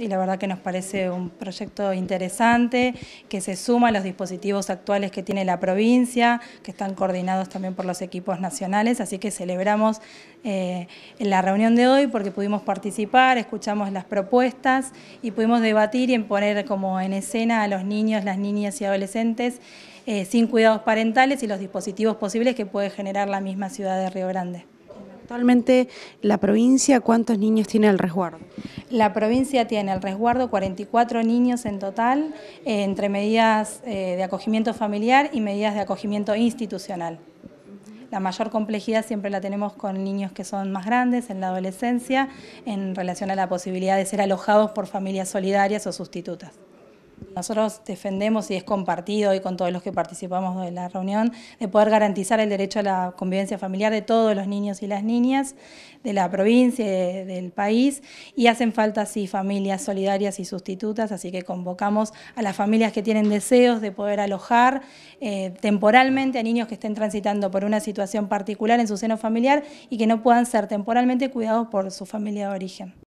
y la verdad que nos parece un proyecto interesante que se suma a los dispositivos actuales que tiene la provincia, que están coordinados también por los equipos nacionales, así que celebramos eh, la reunión de hoy porque pudimos participar, escuchamos las propuestas y pudimos debatir y poner como en escena a los niños, las niñas y adolescentes eh, sin cuidados parentales y los dispositivos posibles que puede generar la misma ciudad de Río Grande. Actualmente, la provincia, ¿cuántos niños tiene el resguardo? La provincia tiene el resguardo 44 niños en total, eh, entre medidas eh, de acogimiento familiar y medidas de acogimiento institucional. La mayor complejidad siempre la tenemos con niños que son más grandes, en la adolescencia, en relación a la posibilidad de ser alojados por familias solidarias o sustitutas. Nosotros defendemos y es compartido hoy con todos los que participamos de la reunión de poder garantizar el derecho a la convivencia familiar de todos los niños y las niñas de la provincia y del país y hacen falta así familias solidarias y sustitutas, así que convocamos a las familias que tienen deseos de poder alojar eh, temporalmente a niños que estén transitando por una situación particular en su seno familiar y que no puedan ser temporalmente cuidados por su familia de origen.